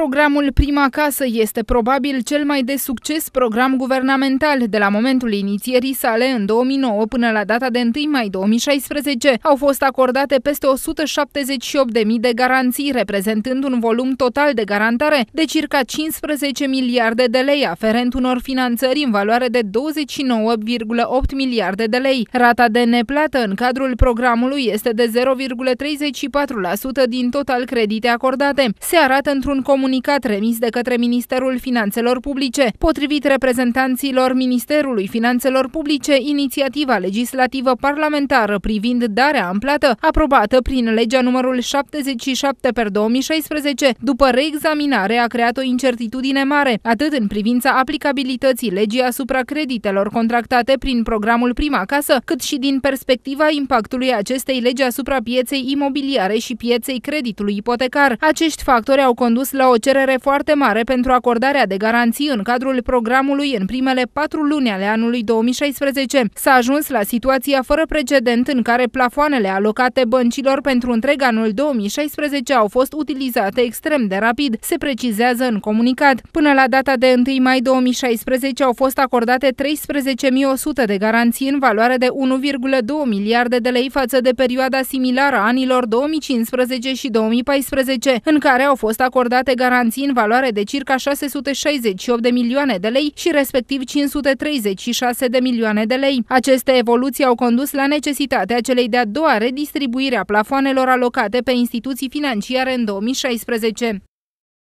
Programul Prima Casă este probabil cel mai de succes program guvernamental. De la momentul inițierii sale în 2009 până la data de 1 mai 2016 au fost acordate peste 178.000 de garanții, reprezentând un volum total de garantare de circa 15 miliarde de lei, aferent unor finanțări în valoare de 29,8 miliarde de lei. Rata de neplată în cadrul programului este de 0,34% din total credite acordate. Se arată într-un comun comunicat remis de către Ministerul Finanțelor Publice. Potrivit reprezentanților Ministerului Finanțelor Publice, inițiativa legislativă parlamentară privind darea în plată, aprobată prin legea numărul 77 per 2016, după reexaminare a creat o incertitudine mare, atât în privința aplicabilității legii asupra creditelor contractate prin programul Prima Casă, cât și din perspectiva impactului acestei legi asupra pieței imobiliare și pieței creditului ipotecar. Acești factori au condus la o cerere foarte mare pentru acordarea de garanții în cadrul programului în primele patru luni ale anului 2016. S-a ajuns la situația fără precedent în care plafoanele alocate băncilor pentru întreg anul 2016 au fost utilizate extrem de rapid, se precizează în comunicat. Până la data de 1 mai 2016 au fost acordate 13.100 de garanții în valoare de 1,2 miliarde de lei față de perioada similară anilor 2015 și 2014, în care au fost acordate garanții în valoare de circa 668 de milioane de lei și respectiv 536 de milioane de lei. Aceste evoluții au condus la necesitatea celei de-a doua redistribuire a plafoanelor alocate pe instituții financiare în 2016.